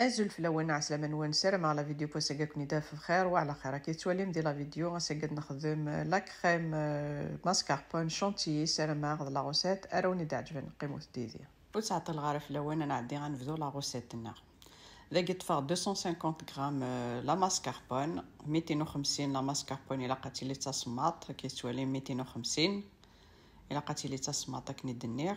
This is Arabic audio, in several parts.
أزول في الاول نعس لما نوان سرم على فيديو بوس ساقاكم داف بخير وعلى خير كي توالي ندير لا فيديو غنسقد نخدم آه، لا آه، ماسكاربون شانتي سرم أغض لغوسات اروني دعجبن قيمو تديدي وتعطي الغارف الاول نعدي عندي غنبداو لغوسات النار تاعنا ذاك تفا 250 غرام لا ماسكاربون 250 لا ماسكاربون الا قاتي لي كي توالي 250 الا قاتي لي تاع كني الدنيغ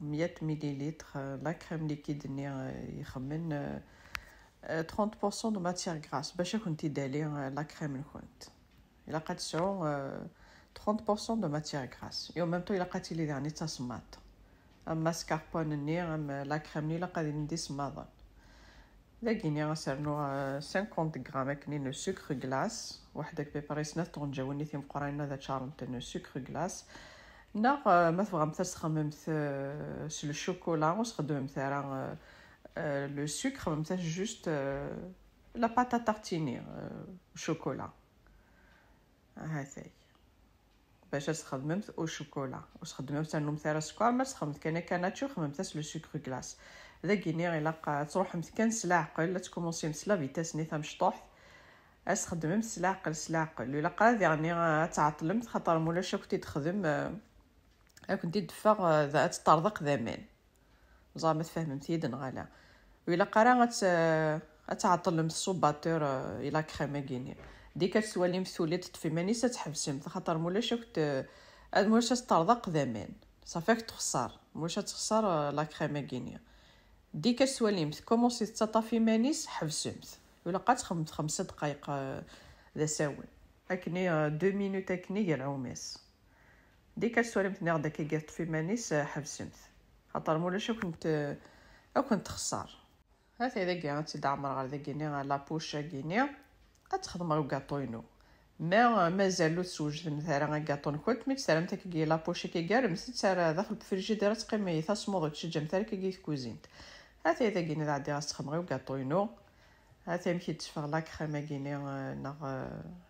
مية مليلتر لا كريم ليكيد ني euh, يخمن 30% دو ماتيير غراس باش كنتي دالي لا كريم نكونت الا قد تسعو 30% دو ماتيير غراس يو ميم طو الا قاتي لي يعني تصمات اما سكاربون ني ام لا كريم ني لا قادي ندي سماضن داكيني غنسرنو 50 euh, غرام اكني نو سكر غلاس وحدك بيباريسنا طونجاوني ثيم قراينا ذا شارنت نو سكر غلاس نا ما تبغى تخممت شي الشوكولا واش خدمت راه لو سوك خممت جوست لا باتا تارتيني شوكولا هذاي باش تخدمت او شوكولا واش خدمت انو مثلا سكر ما تخممت كان كاناتشو خممت لو سوك غلاس ذا كيني الا تروح متكن سلاعقل تكومونسي مسلا فيتاس نيتا مشطوح اس خدمت سلاعقل سلاعقل الا قاد يعني تعطلمت خاطر مولا شكون تخدم كنتي دفا آه، تطرضق ذامان زعما تفهمتي و وإلا قرا غتعطل آه، من الصوباتور آه، إلا كريمه غيني دي كتسوالي مسولي تطفي مانيس تحبسم خاطر مولاش كنت مولاش تطرضق ذامان صافي تخسر مولاش تخسر لا كخيما كيني دي مس كومونسي تطافي مانيس و الا قات خمس دقايق ذا ساوي اكني دو مينوت اكني يلعو ماس دي كتسولمت ني غدا كيقات في مانيس حبسمت خاطر مولاش كنت او كنت خسار هاتا اذا كي غتسد عمر غير ذاك كيني لابوشا كيني غتخدم غير كاطوينو ما مازالو تسوجد مثلا غا كاطو نكوت مي تسالا تاك كي لابوشا كي كار مسيت سارا داخل الفريجيدير تقيمي ثا سموض تشجع مثلا كي كي كوزينت هاتا اذا كيني غادي غتخدم غير كاطوينو هاتا يمكن تشفغ لا كريمه كيني ناغ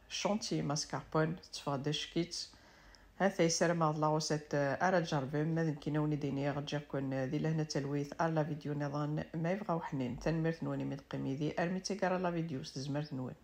شونتي ماسكاربون تشفغ دشكيت هاثا يسرم هاد لاغوسات ارا آه، جربم ماذا كينا وني ديني آه، غتجاكن دي آه، لهنا تلويث ار لا فيديو نظن ما يبغاو حنين تنمرت نوني متقمي دي ارمي تيكرا لا فيديو تزمرت نوني